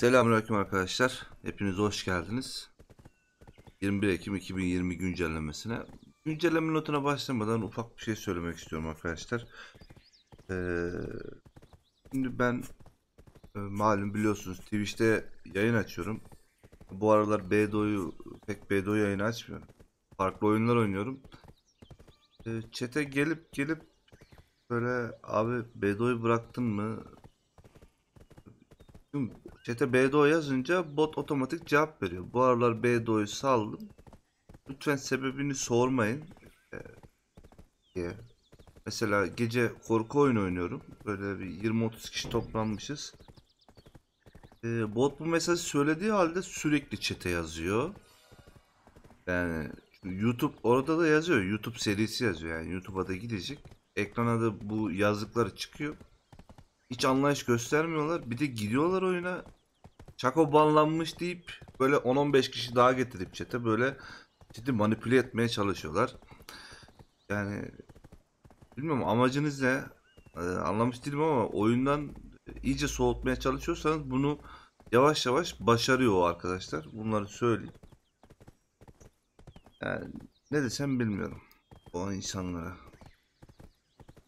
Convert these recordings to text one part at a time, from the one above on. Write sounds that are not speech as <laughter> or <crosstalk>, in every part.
Selamünaleyküm arkadaşlar. Hepiniz hoş geldiniz. 21 Ekim 2020 güncellemesine. Güncelleme notuna başlamadan ufak bir şey söylemek istiyorum arkadaşlar. Ee, şimdi ben e, malum biliyorsunuz Twitch'te yayın açıyorum. Bu aralar BDO'yu pek BDO yayını açmıyorum. Farklı oyunlar oynuyorum. Ee, çete gelip gelip böyle abi BDO'yu bıraktın mı? Şimdi chat'e BDO yazınca bot otomatik cevap veriyor. Bu aralar BDO'yu saldım. Lütfen sebebini sormayın. Ee, Mesela gece korku oyunu oynuyorum. Böyle bir 20-30 kişi toplanmışız. Ee, bot bu mesajı söylediği halde sürekli chat'e yazıyor. Yani YouTube orada da yazıyor. YouTube serisi yazıyor. Yani YouTube'a da gidecek. Ekrana da bu yazdıkları çıkıyor hiç anlayış göstermiyorlar. Bir de gidiyorlar oyuna. Çako banlanmış deyip böyle 10-15 kişi daha getirip çete böyle ciddi manipüle etmeye çalışıyorlar. Yani bilmiyorum amacınız ne? Ee, anlamış değilim ama oyundan iyice soğutmaya çalışıyorsanız bunu yavaş yavaş başarıyor o arkadaşlar. Bunları söyleyeyim. Yani ne desem bilmiyorum o insanlara.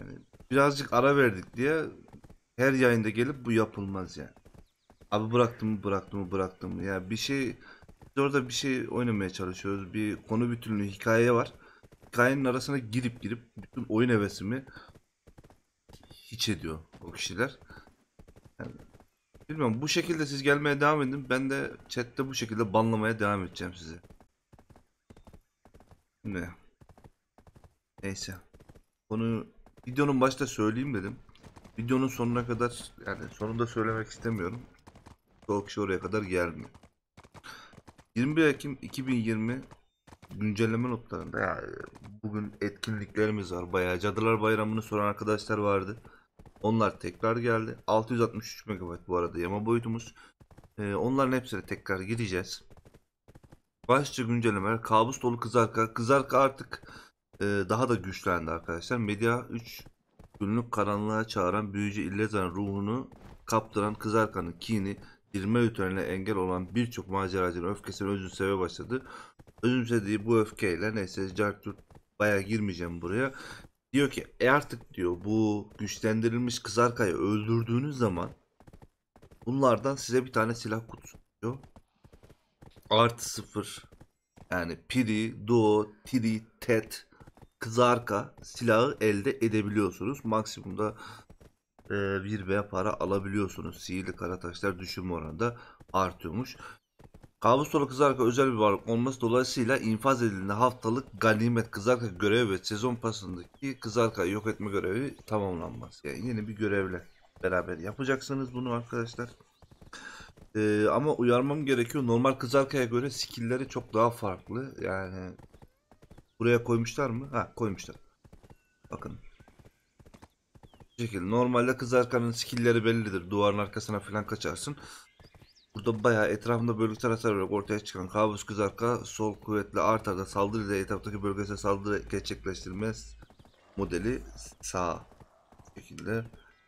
Yani birazcık ara verdik diye her yayında gelip bu yapılmaz yani. Abi bıraktım mı bıraktım mı bıraktım mı. Ya bir şey orada bir şey oynamaya çalışıyoruz. Bir konu bütünlüğü hikaye var. Hikayenin arasına girip girip bütün oyun hevesimi hiç ediyor o kişiler. Yani, bilmiyorum bu şekilde siz gelmeye devam edin. Ben de chatte bu şekilde banlamaya devam edeceğim size. Ne? Neyse. Onu videonun başta söyleyeyim dedim videonun sonuna kadar yani sonunda söylemek istemiyorum. çok kişi oraya kadar gelmiyor. 21 Ekim 2020 güncelleme notlarında yani bugün etkinliklerimiz var. Bayağı Cadılar Bayramı'nı soran arkadaşlar vardı. Onlar tekrar geldi. 663 MB bu arada yama boyutumuz. Ee, onların hepsine tekrar gideceğiz Başlıca güncellemeler kabus dolu kızarka. Kızarka artık e, daha da güçlendi arkadaşlar. medya 3 Günlük karanlığa çağıran büyücü İllezan ruhunu kaptıran kızarkanın kini dirme ötenine engel olan birçok maceracının öfkesini özümseve başladı. Özümsediği bu öfkeyle neyse Cartürk baya girmeyeceğim buraya. Diyor ki e artık diyor bu güçlendirilmiş kızarkayı öldürdüğünüz zaman bunlardan size bir tane silah kutusu diyor. Artı sıfır yani Piri, Duo, Tiri, Tet kızarka silahı elde edebiliyorsunuz. Maksimumda e, bir veya para alabiliyorsunuz. Sihirli kara taşlar oranında artıyormuş. Kabustolu kızarka özel bir varlık olması dolayısıyla infaz edildiğinde haftalık ganimet kızarka görevi ve sezon pasındaki kızarka yok etme görevi tamamlanmaz. Yani yeni bir görevle beraber yapacaksınız bunu arkadaşlar. Ee, ama uyarmam gerekiyor. Normal kızarkaya göre skillleri çok daha farklı. Yani Buraya koymuşlar mı? Ha koymuşlar. Bakın. Bu şekilde. Normalde kız arkanın skillleri bellidir. Duvarın arkasına falan kaçarsın. Burada bayağı etrafında bölgesel hasar olarak ortaya çıkan kabus kız arka sol kuvvetle artarda saldırı ile etraftaki bölgesel saldırı gerçekleştirme modeli sağ şekilde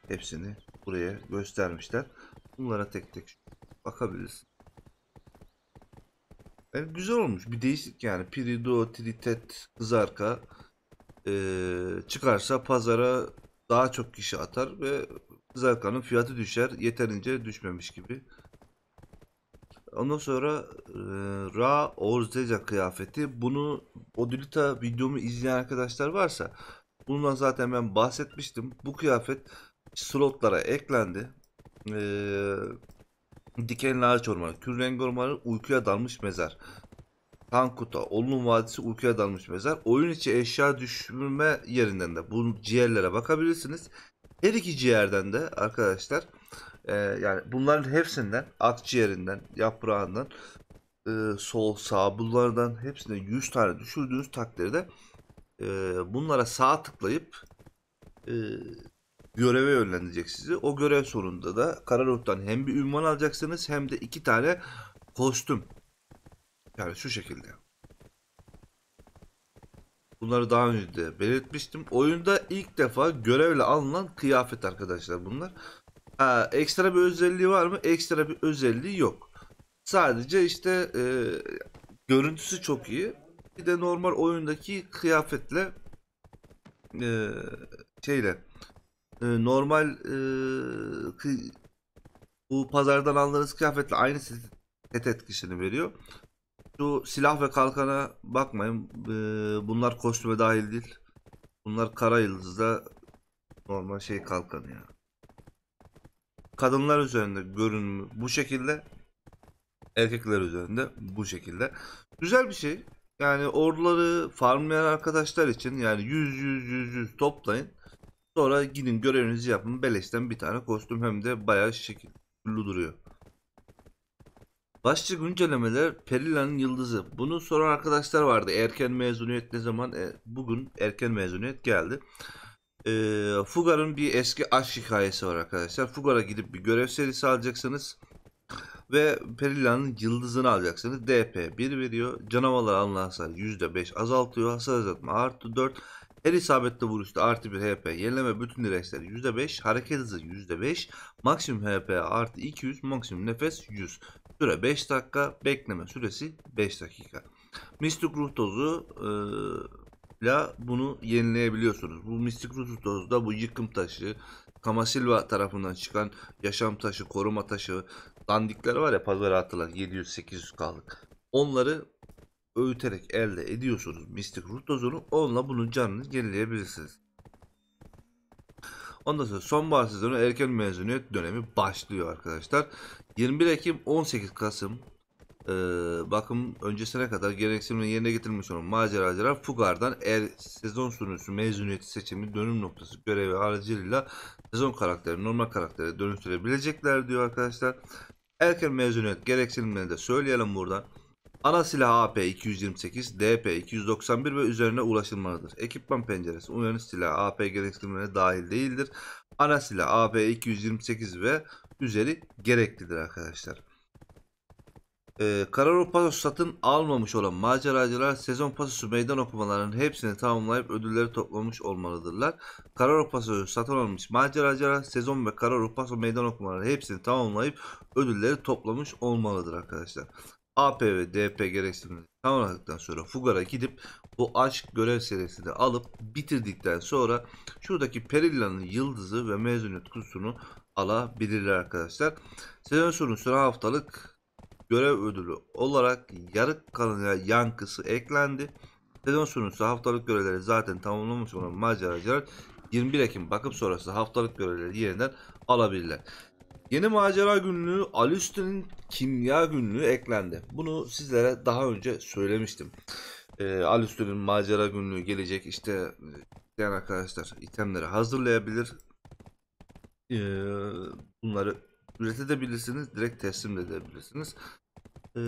hepsini buraya göstermişler. Bunlara tek tek bakabilirsin. Evet, güzel olmuş. Bir değişik yani. Pirido, Tritet, Kızarka ee, çıkarsa pazara daha çok kişi atar ve Kızarka'nın fiyatı düşer. Yeterince düşmemiş gibi. Ondan sonra e, Ra Orzeca kıyafeti. Bunu odilita videomu izleyen arkadaşlar varsa bundan zaten ben bahsetmiştim. Bu kıyafet slotlara eklendi. E, Dikenli ağaç ormanı, kül rengi ormanı, uykuya dalmış mezar. Tankuta, Olun Vadisi uykuya dalmış mezar. Oyun içi eşya düşürme yerinden de bu ciğerlere bakabilirsiniz. Her iki ciğerden de arkadaşlar e, yani bunların hepsinden ciğerinden, yaprağından, e, sol sağ bunlardan hepsinden 100 tane düşürdüğünüz takdirde e, bunlara sağ tıklayıp e, göreve yönlendirecek sizi. O görev sonunda da Karalot'tan hem bir ünvan alacaksınız hem de iki tane kostüm. Yani şu şekilde. Bunları daha önce de belirtmiştim. Oyunda ilk defa görevle alınan kıyafet arkadaşlar bunlar. Ha, ekstra bir özelliği var mı? Ekstra bir özelliği yok. Sadece işte e, görüntüsü çok iyi. Bir de normal oyundaki kıyafetle e, şeyle ee, normal e, bu pazardan aldığınız kıyafetle aynı set etkisini veriyor. Şu silah ve kalkana bakmayın. E, bunlar kostüme dahil değil. Bunlar kara yıldızda normal şey kalkanı ya. Kadınlar üzerinde görünümü bu şekilde. Erkekler üzerinde bu şekilde. Güzel bir şey. Yani orduları farmlayan arkadaşlar için yani 100 100 100 100 toplayın. Sonra gidin görevinizi yapın. Beleşten bir tane kostüm hem de bayağı şekilli duruyor. Başlık güncellemeler Perila'nın yıldızı. Bunu soran arkadaşlar vardı. Erken mezuniyet ne zaman? E, bugün erken mezuniyet geldi. E, Fugar'ın bir eski aşk hikayesi var arkadaşlar. Fugar'a gidip bir görev serisi alacaksınız. Ve Perila'nın yıldızını alacaksınız. DP 1 veriyor. Canavarlar alınan hasar %5 azaltıyor. Hasar azaltma artı 4. Her isabetli vuruşta artı bir HP, yenileme bütün dirençler %5, hareket hızı %5, maksimum HP artı 200, maksimum nefes 100. Süre 5 dakika, bekleme süresi 5 dakika. Mistik ruh tozu ile bunu yenileyebiliyorsunuz. Bu mistik ruh tozu da bu yıkım taşı, Kamasilva tarafından çıkan yaşam taşı, koruma taşı, dandikler var ya pazara atılan 700-800 kalık. Onları öğüterek elde ediyorsunuz mistik rutozunu onunla bunun canını gerileyebilirsiniz. Ondan sonra sonbahar sezonu erken mezuniyet dönemi başlıyor arkadaşlar. 21 Ekim 18 Kasım e, bakım öncesine kadar gereksinimle yerine getirilmiş olan maceracılar Fugar'dan er sezon sonucu mezuniyeti seçimi dönüm noktası görevi aracılığıyla sezon karakteri normal karaktere dönüştürebilecekler diyor arkadaşlar. Erken mezuniyet gereksinimlerini de söyleyelim buradan. Ana silah AP-228, DP-291 ve üzerine ulaşılmalıdır. Ekipman penceresi uyarı silah AP gereksinimlerine dahil değildir. Ana silah AP-228 ve üzeri gereklidir arkadaşlar. Ee, Kararo pasosu satın almamış olan maceracılar sezon pasosu meydan okumalarının hepsini tamamlayıp ödülleri toplamış olmalıdırlar. Kararo pasosu satın almış maceracılar sezon ve Kararo paso meydan okumalarının hepsini tamamlayıp ödülleri toplamış olmalıdır arkadaşlar. AP ve DP gereksinimleri tamamladıktan sonra Fugar'a gidip bu aşk görev serisini alıp bitirdikten sonra şuradaki Perilla'nın yıldızı ve mezuniyet kutusunu alabilirler arkadaşlar. Sezon sonu sıra haftalık görev ödülü olarak yarık kanalına yankısı eklendi. Sezon sonu haftalık görevleri zaten tamamlamış olan maceracılar 21 Ekim bakıp sonrası haftalık görevleri yeniden alabilirler. Yeni macera günlüğü Alüstin'in kimya günlüğü eklendi. Bunu sizlere daha önce söylemiştim. E, ee, Alüstin'in macera günlüğü gelecek. İşte isteyen arkadaşlar itemleri hazırlayabilir. E, bunları üretebilirsiniz. Direkt teslim edebilirsiniz. E,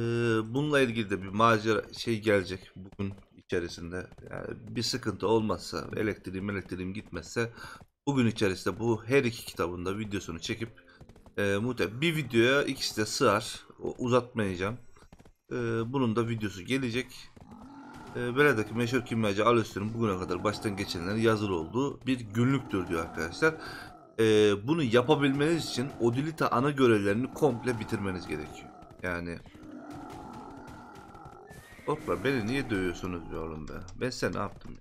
bununla ilgili de bir macera şey gelecek bugün içerisinde. Yani bir sıkıntı olmazsa, elektriğim elektriğim gitmezse bugün içerisinde bu her iki kitabında videosunu çekip e, ee, muhtemelen bir videoya ikisi de sığar. O, uzatmayacağım. E, bunun da videosu gelecek. E, ee, Beledeki meşhur kimyacı Alöster'in bugüne kadar baştan geçenler yazılı olduğu bir günlüktür diyor arkadaşlar. E, bunu yapabilmeniz için Odilita ana görevlerini komple bitirmeniz gerekiyor. Yani Hoppa beni niye dövüyorsunuz yavrum be? Ben sen ne yaptım? Ya?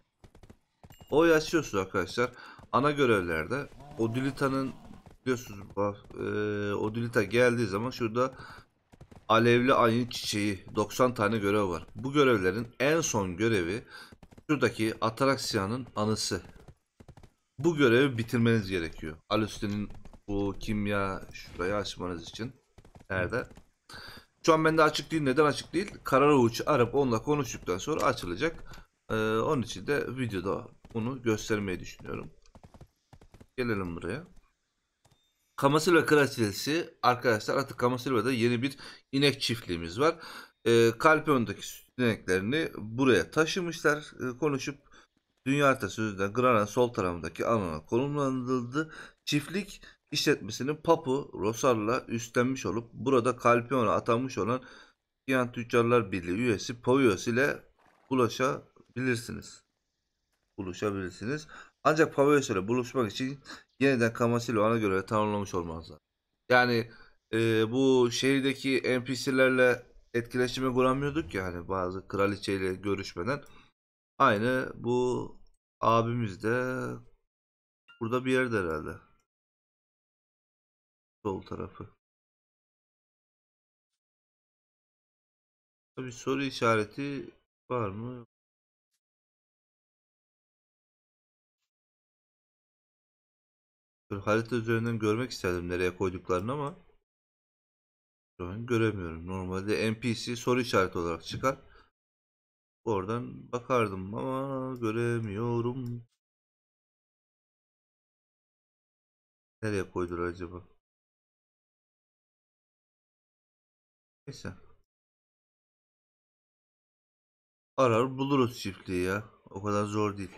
O yaşıyorsun arkadaşlar. Ana görevlerde Odilita'nın biliyorsunuz e, Odilita geldiği zaman şurada Alevli Ayın Çiçeği 90 tane görev var. Bu görevlerin en son görevi şuradaki Ataraxia'nın anısı. Bu görevi bitirmeniz gerekiyor. Alüste'nin bu kimya şurayı açmanız için. Nerede? Şu an bende açık değil. Neden açık değil? Karar uç. arıp onunla konuştuktan sonra açılacak. Ee, onun için de videoda bunu göstermeyi düşünüyorum. Gelelim buraya. Kamasilva kraliçesi arkadaşlar artık Kamasilva'da yeni bir inek çiftliğimiz var. E, ee, Kalpion'daki süt ineklerini buraya taşımışlar e, konuşup dünya haritası yüzünden Granada sol tarafındaki alana konumlandırıldı. Çiftlik işletmesinin Papu Rosar'la üstlenmiş olup burada Kalpion'a atanmış olan Gigant Tüccarlar Birliği üyesi Povios ile ulaşabilirsiniz. Ulaşabilirsiniz. Ancak Pavelus ile buluşmak için yeniden Kamasilo'na göre tanımlamış olmazlar. Yani e, bu şehirdeki NPC'lerle etkileşime kuramıyorduk ya hani bazı kraliçeyle görüşmeden. Aynı bu abimiz de burada bir yerde herhalde. Sol tarafı. Bir soru işareti var mı? harita üzerinden görmek isterdim nereye koyduklarını ama şu an göremiyorum. Normalde NPC soru işareti olarak çıkar. Oradan bakardım ama göremiyorum. Nereye koydur acaba? Neyse. Arar buluruz çiftliği ya. O kadar zor değil.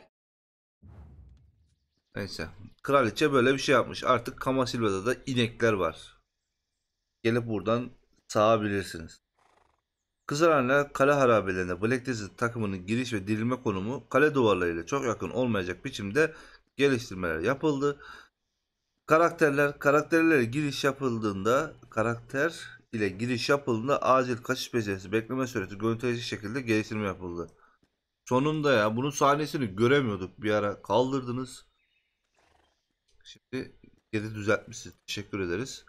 Neyse. Kraliçe böyle bir şey yapmış. Artık Kamasilva'da da inekler var. Gelip buradan sağabilirsiniz. Kızılhanlar kale harabelerinde Black Desert takımının giriş ve dirilme konumu kale duvarlarıyla çok yakın olmayacak biçimde geliştirmeler yapıldı. Karakterler karakterlere giriş yapıldığında karakter ile giriş yapıldığında acil kaçış becerisi bekleme süresi görüntüleyici şekilde geliştirme yapıldı. Sonunda ya bunun sahnesini göremiyorduk bir ara kaldırdınız. Şimdi geri düzeltmişsiniz. Teşekkür ederiz.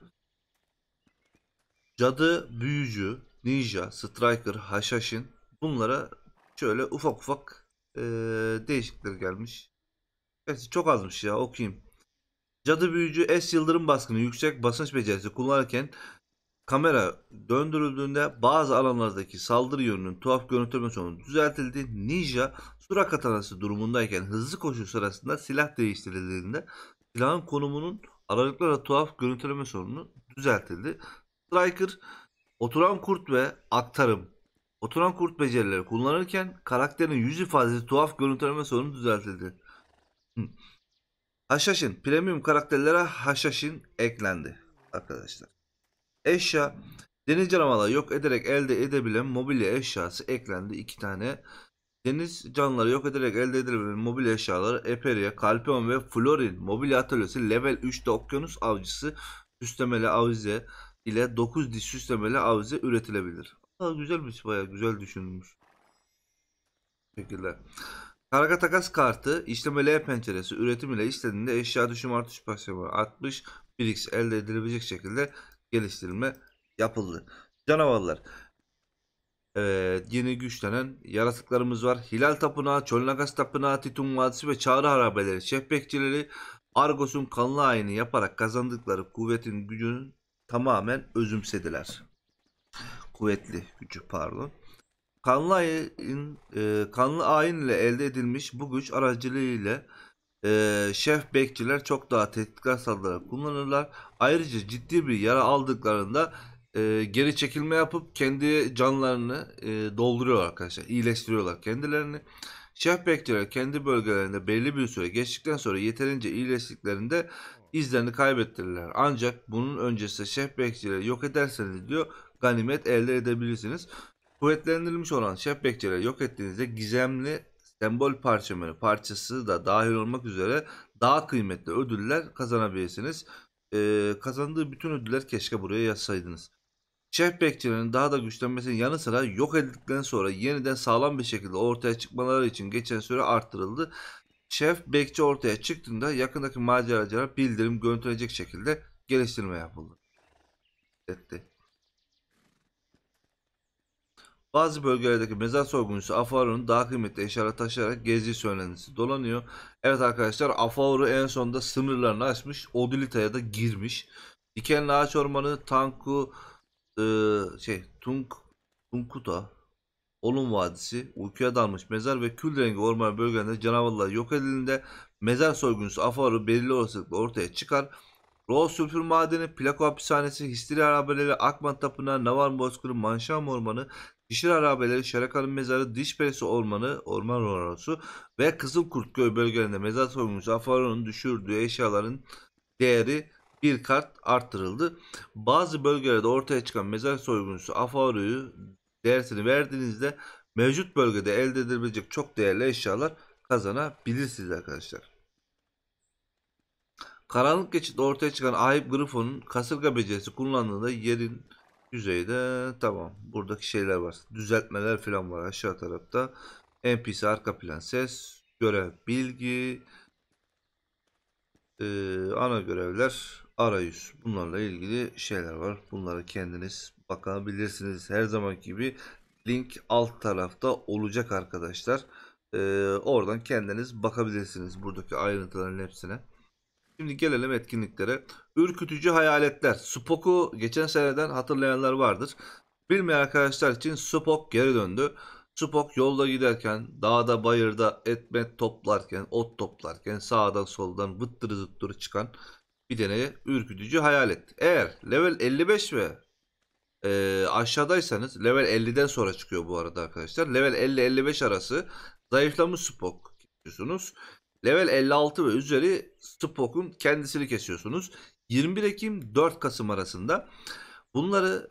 Cadı, büyücü, ninja, striker, haşhaşin bunlara şöyle ufak ufak ee, değişiklikler gelmiş. Evet çok azmış ya okuyayım. Cadı büyücü S yıldırım baskını yüksek basınç becerisi kullanırken kamera döndürüldüğünde bazı alanlardaki saldırı yönünün tuhaf görüntüleme sonucu düzeltildi. Ninja sura katanası durumundayken hızlı koşu sırasında silah değiştirildiğinde silahın konumunun aralıklarla tuhaf görüntüleme sorunu düzeltildi. Striker oturan kurt ve aktarım oturan kurt becerileri kullanırken karakterin yüz ifadesi tuhaf görüntüleme sorunu düzeltildi. Hı. Haşhaşin premium karakterlere haşhaşin eklendi arkadaşlar. Eşya deniz canavarları yok ederek elde edebilen mobilya eşyası eklendi iki tane. Deniz canlıları yok ederek elde edilen mobil eşyaları Eperia, Kalpeon ve Florin mobil atölyesi level 3'te okyanus avcısı süslemeli avize ile 9 diş süslemeli avize üretilebilir. Aa, güzelmiş bayağı güzel düşünülmüş. şekilde. Karga takas kartı işlemeli L penceresi üretim ile işlediğinde eşya düşüm artış pasyonu 60 1x elde edilebilecek şekilde geliştirilme yapıldı. Canavarlar e, yeni güçlenen yaratıklarımız var. Hilal Tapınağı, Çölnagas Tapınağı, Titun Vadisi ve Çağrı Harabeleri, Şehbekçileri Argos'un kanlı ayini yaparak kazandıkları kuvvetin gücünü tamamen özümsediler. Kuvvetli gücü pardon. Kanlı ayin, e, kanlı ayin ile elde edilmiş bu güç aracılığıyla e, şef bekçiler çok daha tehditkar saldırı kullanırlar. Ayrıca ciddi bir yara aldıklarında e, geri çekilme yapıp kendi canlarını e, dolduruyor arkadaşlar. İyileştiriyorlar kendilerini. Şehbektörler kendi bölgelerinde belli bir süre geçtikten sonra yeterince iyileştiklerinde izlerini kaybettirirler. Ancak bunun öncesi şehbekçileri yok ederseniz diyor ganimet elde edebilirsiniz. Kuvvetlendirilmiş olan şehbekçileri yok ettiğinizde gizemli sembol parçamı, parçası da dahil olmak üzere daha kıymetli ödüller kazanabilirsiniz. Ee, kazandığı bütün ödüller keşke buraya yazsaydınız. Şef bekçilerinin daha da güçlenmesinin yanı sıra yok edildikten sonra yeniden sağlam bir şekilde ortaya çıkmaları için geçen süre arttırıldı. Şef bekçi ortaya çıktığında yakındaki maceracılara bildirim gönderecek şekilde geliştirme yapıldı. Etti. Bazı bölgelerdeki mezar soyguncusu Afaru'nun daha kıymetli eşyalar taşıyarak gezi söylenmesi dolanıyor. Evet arkadaşlar Afaru en sonunda sınırlarını açmış. Odilita'ya da girmiş. Dikenli ağaç ormanı, Tanku, e, şey Tunk Tunkuta Olum Vadisi uykuya dalmış mezar ve kül rengi orman bölgelerinde canavarlar yok edildiğinde mezar soyguncusu Afaru belirli olasılıkla ortaya çıkar. Rol sülfür madeni, plako hapishanesi, histiri Arabeleri Akman Tapınağı, Navar Bozkırı, Manşam Ormanı, Dişir Arabeleri Şarakan'ın Mezarı, Diş Dişperisi Ormanı, Orman Orası ve Kızıl Kurt Kızılkurtköy bölgelerinde mezar soyguncusu Afaru'nun düşürdüğü eşyaların değeri bir kart arttırıldı. Bazı bölgelerde ortaya çıkan mezar soyguncusu Afaru'yu dersini verdiğinizde mevcut bölgede elde edilebilecek çok değerli eşyalar kazanabilirsiniz arkadaşlar. Karanlık geçitte ortaya çıkan Ahip grifonun kasırga becerisi kullandığında yerin yüzeyde tamam buradaki şeyler var. Düzeltmeler falan var aşağı tarafta. NPC arka plan ses, görev bilgi, e, ana görevler arayüz bunlarla ilgili şeyler var. Bunlara kendiniz bakabilirsiniz. Her zaman gibi link alt tarafta olacak arkadaşlar. Ee, oradan kendiniz bakabilirsiniz buradaki ayrıntıların hepsine. Şimdi gelelim etkinliklere. Ürkütücü hayaletler. Spock'u geçen seneden hatırlayanlar vardır. Bilmeyen arkadaşlar için Spock geri döndü. Spock yolda giderken, dağda bayırda etmet toplarken, ot toplarken sağdan soldan vıttırı zıttırı çıkan bir tane ürkütücü hayal hayalet. Eğer level 55 ve e, aşağıdaysanız level 50'den sonra çıkıyor bu arada arkadaşlar. Level 50-55 arası zayıflamış Spock kesiyorsunuz. Level 56 ve üzeri Spock'un kendisini kesiyorsunuz. 21 Ekim 4 Kasım arasında bunları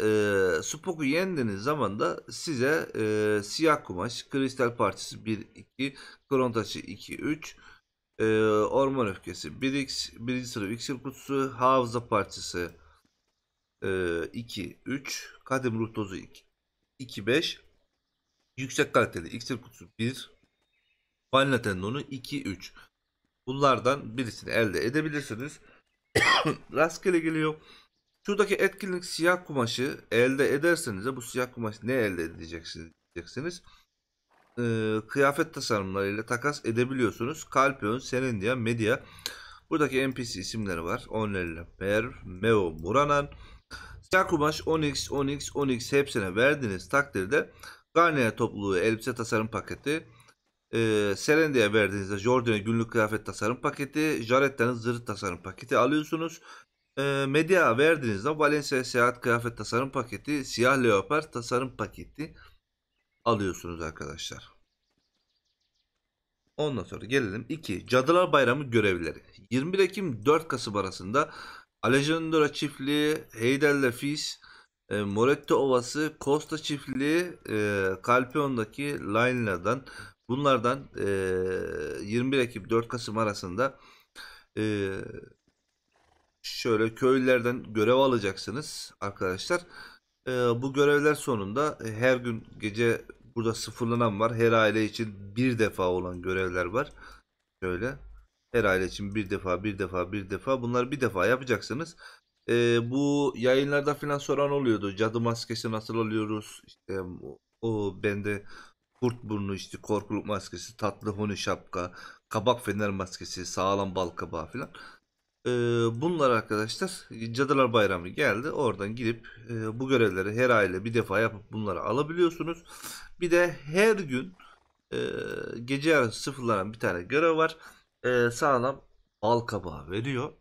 e, Spock'u yendiğiniz zaman da size e, siyah kumaş, kristal parçası 1-2, kron taşı 2-3, e, orman öfkesi 1x, 1. sınıf iksir kutusu, hafıza parçası e, ee, 3, kadim ruh tozu 2, 2 5, yüksek kaliteli iksir kutusu 1, balina tendonu 2, 3. Bunlardan birisini elde edebilirsiniz. <coughs> Rastgele geliyor. Şuradaki etkinlik siyah kumaşı elde ederseniz de bu siyah kumaşı ne elde edeceksiniz diyeceksiniz e, kıyafet tasarımlarıyla takas edebiliyorsunuz. Calpeon, Serendia, Media. Buradaki NPC isimleri var. Onlarla Per, Meo, Muranan. Siyah kumaş, Onyx, Onyx, Onyx hepsine verdiğiniz takdirde Garnier topluluğu elbise tasarım paketi, e, Serendia'ya verdiğinizde Jordan'e günlük kıyafet tasarım paketi, Jaretta'nın zırh tasarım paketi alıyorsunuz. E, Media verdiğinizde Valencia seyahat kıyafet tasarım paketi, siyah leopar tasarım paketi alıyorsunuz arkadaşlar. Ondan sonra gelelim 2. Cadılar Bayramı görevleri. 21 Ekim 4 Kasım arasında Alejandro Çiftliği, Heyderle Fis, e, Moretti Ovası, Costa Çiftliği, e, Kalpion'daki Lainla'dan bunlardan e, 21 Ekim 4 Kasım arasında e, şöyle köylülerden görev alacaksınız arkadaşlar. E, bu görevler sonunda her gün gece Burada sıfırlanan var. Her aile için bir defa olan görevler var. Şöyle. Her aile için bir defa, bir defa, bir defa. Bunları bir defa yapacaksınız. Ee, bu yayınlarda falan soran oluyordu. Cadı maskesi nasıl alıyoruz? İşte o bende kurt burnu işte korkuluk maskesi, tatlı huni şapka, kabak fener maskesi, sağlam bal kabağı falan. Ee, bunlar arkadaşlar Cadılar Bayramı geldi. Oradan gidip e, bu görevleri her aile bir defa yapıp bunları alabiliyorsunuz. Bir de her gün e, gece yarısı sıfırlanan bir tane görev var. E, sağlam bal kabağı veriyor.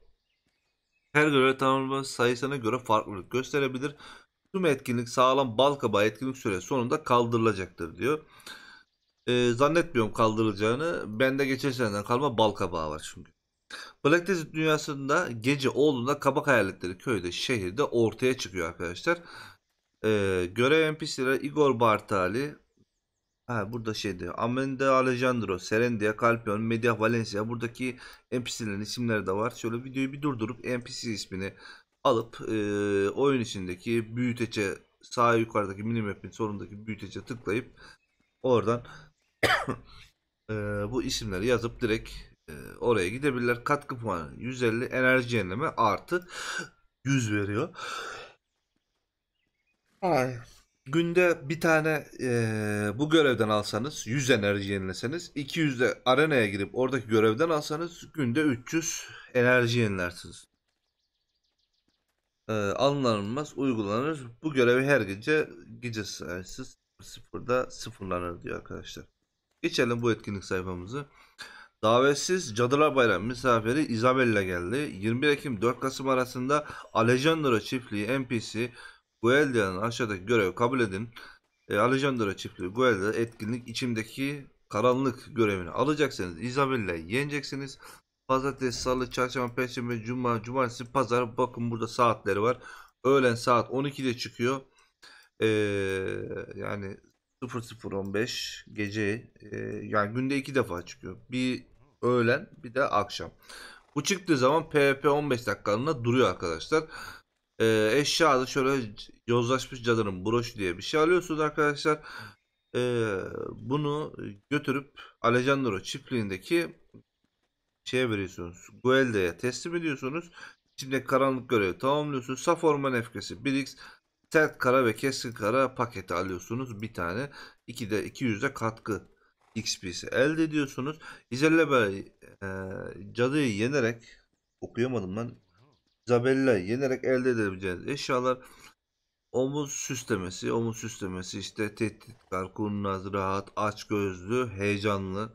Her görev tamamlanma sayısına göre farklılık gösterebilir. Tüm etkinlik sağlam bal kabağı etkinlik süresi sonunda kaldırılacaktır diyor. E, zannetmiyorum kaldırılacağını. Bende geçen seneden kalma bal kabağı var çünkü. Black Desert dünyasında gece olduğunda kabak hayaletleri köyde, şehirde ortaya çıkıyor arkadaşlar. Ee, görev NPC'lere Igor Bartali, Ha burada şey diyor. Amende Alejandro, Serendia, Kalpion, Media Valencia. Buradaki NPC'lerin isimleri de var. Şöyle videoyu bir durdurup NPC ismini alıp e, oyun içindeki büyütece sağ yukarıdaki minimap'in sonundaki büyütece tıklayıp oradan <coughs> e, bu isimleri yazıp direkt e, oraya gidebilirler. Katkı puanı 150 enerji yenileme artı 100 veriyor. Ay. Günde bir tane e, bu görevden alsanız 100 enerji yenileseniz 200 de arenaya girip oradaki görevden alsanız günde 300 enerji yenilersiniz. E, alınanılmaz uygulanır. Bu görevi her gece gece sayısı sıfırda sıfırlanır diyor arkadaşlar. Geçelim bu etkinlik sayfamızı. Davetsiz Cadılar Bayramı misafiri Isabella geldi. 21 Ekim 4 Kasım arasında Alejandro çiftliği NPC Gueldia'nın aşağıdaki görevi kabul edin. E, Alejandro çiftliği Gueldia etkinlik içimdeki karanlık görevini alacaksınız. İzabel'le yeneceksiniz. Pazartesi, salı, çarşamba, perşembe, cuma, cumartesi, pazar. Bakın burada saatleri var. Öğlen saat 12'de çıkıyor. Ee, yani 00.15 gece e, yani günde iki defa çıkıyor. Bir öğlen bir de akşam. Bu çıktığı zaman PvP 15 dakikalığına duruyor arkadaşlar e, ee, eşyada şöyle yozlaşmış cadının broşu diye bir şey alıyorsunuz arkadaşlar. E, bunu götürüp Alejandro çiftliğindeki şeye veriyorsunuz. Guelde'ye teslim ediyorsunuz. İçinde karanlık görevi tamamlıyorsunuz. Saf orman efkesi 1x sert kara ve keskin kara paketi alıyorsunuz. Bir tane 2'de 200'de katkı XP'si elde ediyorsunuz. İzellebe e, cadıyı yenerek okuyamadım ben. Zabella'yı yenerek elde edebileceğiniz eşyalar omuz süslemesi, omuz süslemesi işte tehditkar, kurnaz, rahat, aç gözlü, heyecanlı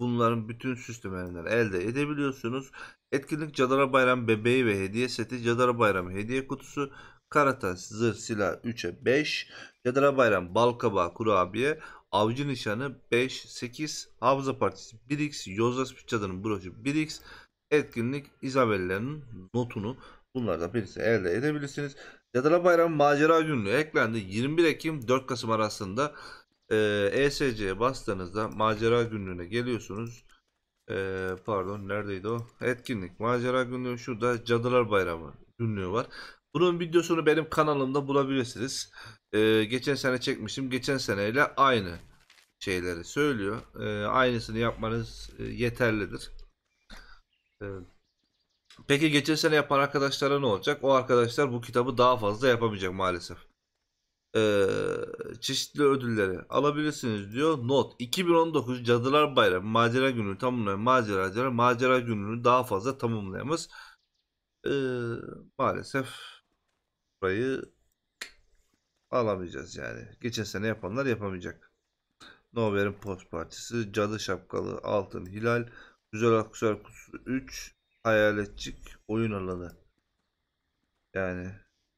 bunların bütün süslemelerinden elde edebiliyorsunuz. Etkinlik Cadara Bayram bebeği ve hediye seti, Cadara Bayram hediye kutusu, Karatas, zırh, silah 3'e 5, Cadara Bayram balkaba, kurabiye, avcı nişanı 5, 8, hafıza partisi 1x, Yozlas Çadır'ın broşu 1x, etkinlik izabellerinin notunu bunlardan birisi elde edebilirsiniz. Cadılar Bayramı Macera Günlüğü eklendi. 21 Ekim 4 Kasım arasında e, ESC'ye bastığınızda Macera Günlüğü'ne geliyorsunuz. E, pardon neredeydi o? Etkinlik Macera Günlüğü şurada Cadılar Bayramı Günlüğü var. Bunun videosunu benim kanalımda bulabilirsiniz. E, geçen sene çekmişim. Geçen seneyle aynı şeyleri söylüyor. E, aynısını yapmanız e, yeterlidir. Peki geçen sene yapan arkadaşlara ne olacak? O arkadaşlar bu kitabı daha fazla yapamayacak maalesef. Ee, çeşitli ödülleri alabilirsiniz diyor. Not 2019 Cadılar Bayramı Macera Günü tamamlayan maceracılar macera gününü daha fazla tamamlayamaz. Ee, maalesef burayı alamayacağız yani. Geçen sene yapanlar yapamayacak. Nover'in post partisi, cadı şapkalı, altın hilal, Güzel Aksar Kutusu 3 Hayaletçik Oyun Alanı. Yani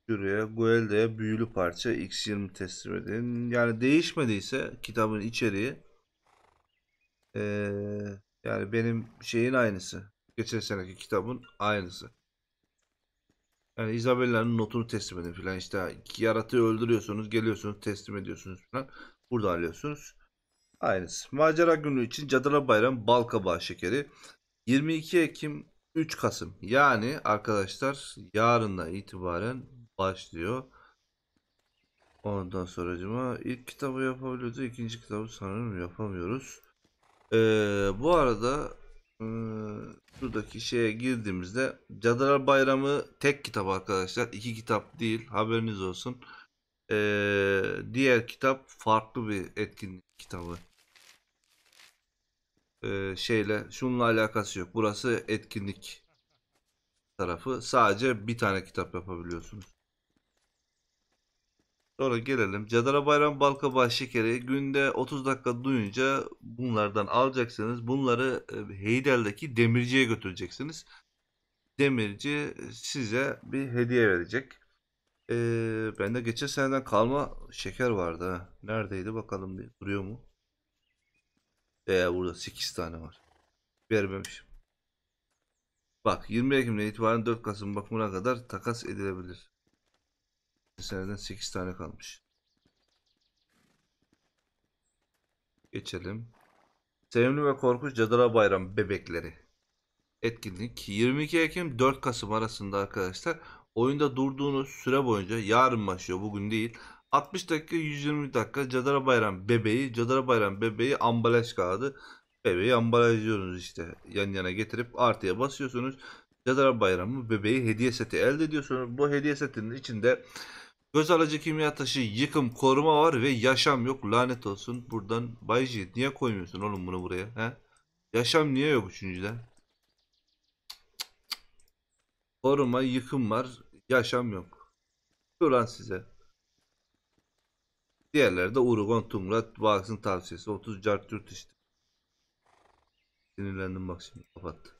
şuraya Guelda'ya büyülü parça X20 teslim edin. Yani değişmediyse kitabın içeriği ee, yani benim şeyin aynısı. Geçen seneki kitabın aynısı. Yani Isabella'nın notunu teslim edin filan işte yaratığı öldürüyorsunuz geliyorsunuz teslim ediyorsunuz filan. Burada alıyorsunuz. Aynısı. Macera günü için Cadıra Bayram Balkabağı şekeri 22 Ekim 3 Kasım. Yani arkadaşlar yarından itibaren başlıyor. Ondan sonra cuma ilk kitabı yapabiliyordu. ikinci kitabı sanırım yapamıyoruz. Ee, bu arada e, şuradaki şeye girdiğimizde Cadılar Bayramı tek kitap arkadaşlar. iki kitap değil. Haberiniz olsun. Ee, diğer kitap farklı bir etkinlik kitabı. E, şeyle şununla alakası yok. Burası etkinlik tarafı. Sadece bir tane kitap yapabiliyorsunuz. Sonra gelelim. Cadara Bayram Balkabağ şekeri günde 30 dakika duyunca bunlardan alacaksınız. Bunları e, Heydel'deki demirciye götüreceksiniz. Demirci size bir hediye verecek. Ee, de geçen seneden kalma şeker vardı. Neredeydi bakalım diye. Duruyor mu? Ee, burada 8 tane var. Vermemişim. Bak 20 Ekim'den itibaren 4 Kasım bakımına kadar takas edilebilir. Seneden 8 tane kalmış. Geçelim. Sevimli ve Korkunç Cadara Bayram Bebekleri etkinlik 22 Ekim 4 Kasım arasında arkadaşlar. Oyunda durduğunuz süre boyunca yarın başlıyor bugün değil. 60 dakika 120 dakika Cadara Bayram bebeği, Cadara Bayram bebeği ambalaj kağıdı. Bebeği ambalajlıyorsunuz işte. Yan yana getirip artıya basıyorsunuz. Cadara Bayramı bebeği hediye seti elde ediyorsunuz. Bu hediye setinin içinde göz alıcı kimya taşı, yıkım, koruma var ve yaşam yok. Lanet olsun. Buradan Bay niye koymuyorsun oğlum bunu buraya? He? Yaşam niye yok üçüncüde? Koruma, yıkım var. Yaşam yok. Dur lan size. Diğerleri de Urugon, Tumrat, Vax'ın tavsiyesi. 30 cart yurt işte. Sinirlendim bak şimdi kapattı.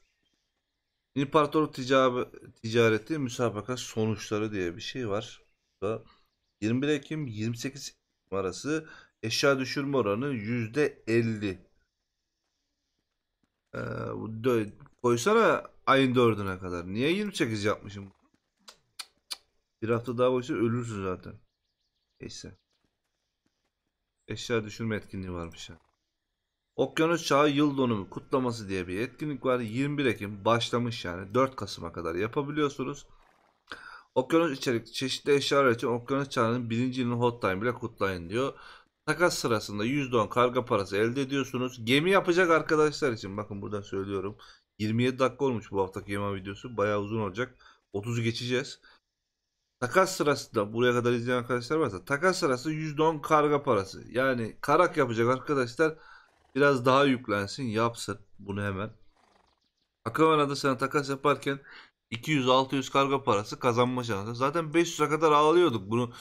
İmparatorluk ticareti müsabaka sonuçları diye bir şey var. 21 Ekim 28 Ekim arası eşya düşürme oranı %50. Ee, koysana ayın 4'üne kadar. Niye 28 yapmışım? Bir hafta daha boyunca ölürsün zaten. Neyse. Eşya düşürme etkinliği varmış ya. Okyanus Çağı Yıl Dönümü kutlaması diye bir etkinlik var. 21 Ekim başlamış yani 4 Kasım'a kadar yapabiliyorsunuz. Okyanus içerik çeşitli eşyalar için Okyanus Çağı'nın birinci yılını time bile kutlayın diyor. Takas sırasında %10 karga parası elde ediyorsunuz. Gemi yapacak arkadaşlar için bakın buradan söylüyorum. 27 dakika olmuş bu haftaki yama videosu. Bayağı uzun olacak. 30'u geçeceğiz. Takas sırasında buraya kadar izleyen arkadaşlar varsa takas sırası %10 karga parası. Yani karak yapacak arkadaşlar biraz daha yüklensin yapsın bunu hemen. Akavana'da sen takas yaparken 200-600 karga parası kazanma şansı. Zaten 500'e kadar ağlıyorduk bunu.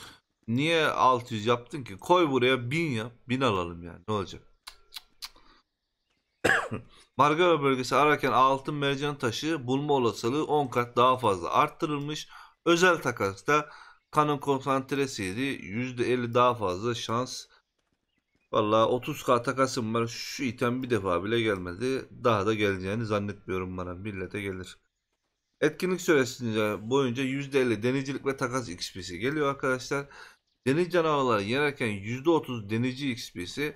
Niye 600 yaptın ki? Koy buraya 1000 yap. 1000 alalım yani ne olacak? <coughs> Margara bölgesi ararken altın mercan taşı bulma olasılığı 10 kat daha fazla arttırılmış. Özel takas takasta kanın konsantresiydi. %50 daha fazla şans. Valla 30k takasım var. Şu item bir defa bile gelmedi. Daha da geleceğini zannetmiyorum bana. Millete gelir. Etkinlik süresince boyunca %50 denizcilik ve takas XP'si geliyor arkadaşlar. Deniz canavarları yenerken %30 denizci XP'si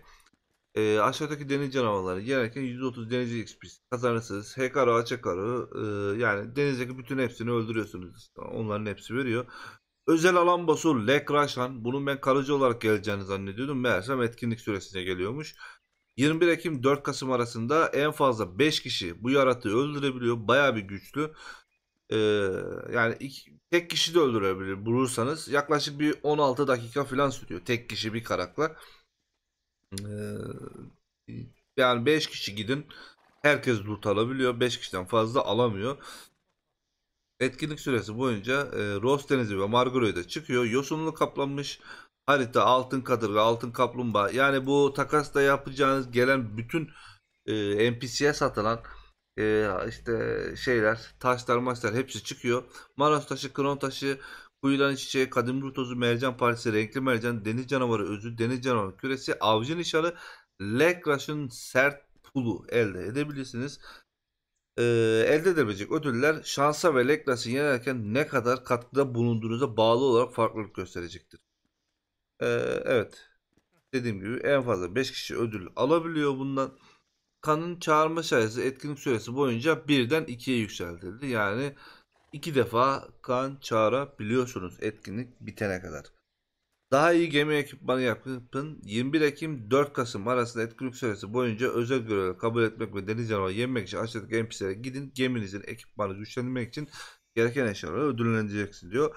e, aşağıdaki deniz canavarları yerken 130 deniz XP'si kazanırsınız. Hekaru, Açakaru e, yani denizdeki bütün hepsini öldürüyorsunuz. Onların hepsi veriyor. Özel alan basu Lekraşan. Bunun ben kalıcı olarak geleceğini zannediyordum. Meğersem etkinlik süresine geliyormuş. 21 Ekim 4 Kasım arasında en fazla 5 kişi bu yaratığı öldürebiliyor. Baya bir güçlü. Ee, yani iki, tek kişi de öldürebilir bulursanız. Yaklaşık bir 16 dakika falan sürüyor. Tek kişi bir karakla. Ee, yani 5 kişi gidin. Herkes loot alabiliyor. 5 kişiden fazla alamıyor. Etkinlik süresi boyunca e, Ross Denizi ve Margaro'ya çıkıyor. Yosunlu kaplanmış harita, altın kadırga, altın kaplumbağa. Yani bu takasla yapacağınız gelen bütün e, NPC'ye satılan e, işte şeyler, taşlar, maçlar hepsi çıkıyor. Maros taşı, kron taşı, Kuyudan çiçeği, kadim ruh tozu, mercan partisi, renkli mercan, deniz canavarı özü, deniz canavarı küresi, avcı nişanı, Lekraş'ın sert pulu elde edebilirsiniz. Ee, elde edebilecek ödüller şansa ve Lekraş'ı yenerken ne kadar katkıda bulunduğunuza bağlı olarak farklılık gösterecektir. Ee, evet. Dediğim gibi en fazla 5 kişi ödül alabiliyor bundan. Kanın çağırma sayısı etkinlik süresi boyunca birden 2'ye yükseltildi. Yani iki defa kan çağırabiliyorsunuz etkinlik bitene kadar. Daha iyi gemi ekipmanı yapın. 21 Ekim 4 Kasım arasında etkinlik süresi boyunca özel görevler kabul etmek ve deniz canavarı yemek için aşağıdaki NPC'lere gidin. Geminizin ekipmanı güçlendirmek için gereken eşyaları ödüllendireceksin diyor.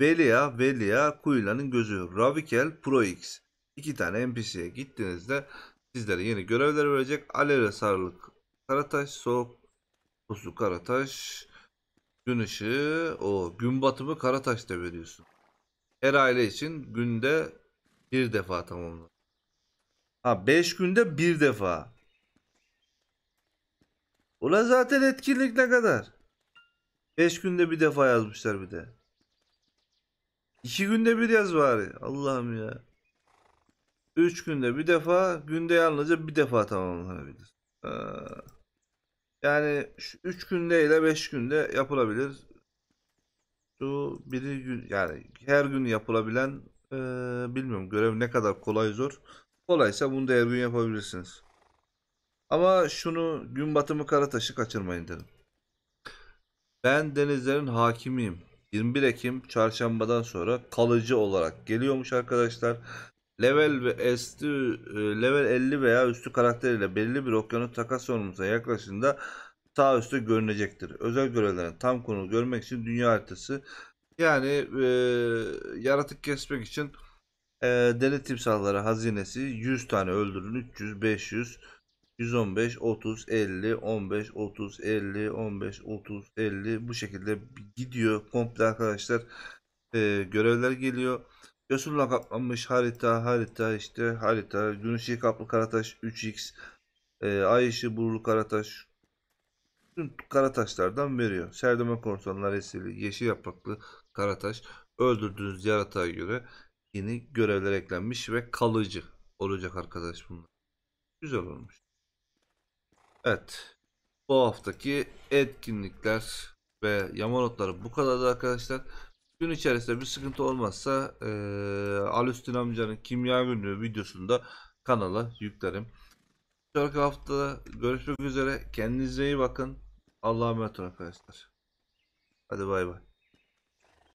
Velia, Velia, Kuyulan'ın gözü, Ravikel, ProX. İki tane NPC'ye gittiğinizde sizlere yeni görevler verecek. Alele Sarılık Karataş, Soğuk Pusu Karataş, Gün ışığı o gün batımı Karataş'ta veriyorsun. Her aile için günde bir defa tamamlan. Ha 5 günde bir defa. Ula zaten etkinlik ne kadar? 5 günde bir defa yazmışlar bir de. 2 günde bir yaz bari. Allah'ım ya. 3 günde bir defa, günde yalnızca bir defa tamamlanabilir. Ee... Yani 3 günde ile 5 günde yapılabilir. Şu biri gün yani her gün yapılabilen e, bilmiyorum görev ne kadar kolay zor. Kolaysa bunu da her gün yapabilirsiniz. Ama şunu gün batımı taşı kaçırmayın dedim. Ben denizlerin hakimiyim. 21 Ekim çarşambadan sonra kalıcı olarak geliyormuş arkadaşlar level ve üstü e, level 50 veya üstü karakter ile belirli bir okyanus takas sorumlusuna yaklaşında sağ üstte görünecektir. Özel görevlerin tam konu görmek için dünya haritası yani e, yaratık kesmek için e, deli timsahları hazinesi 100 tane öldürün 300 500 115 30 50 15 30 50 15 30 50 bu şekilde gidiyor komple arkadaşlar e, görevler geliyor. Resulullah kaplanmış harita, harita işte harita. Güneşi kaplı Karataş 3x. E, ay ışığı burulu Karataş. Tüm Karataşlardan veriyor. Serdeme korsanlar eseri, yeşil yapraklı Karataş. Öldürdüğünüz yaratığa göre yeni görevler eklenmiş ve kalıcı olacak arkadaş bunlar. Güzel olmuş. Evet. Bu haftaki etkinlikler ve yamalotları bu kadardı arkadaşlar gün içerisinde bir sıkıntı olmazsa e, Alüstin amcanın kimya günlüğü da kanala yüklerim. Sonraki hafta görüşmek üzere. Kendinize iyi bakın. Allah'a emanet olun arkadaşlar. Hadi bay bay.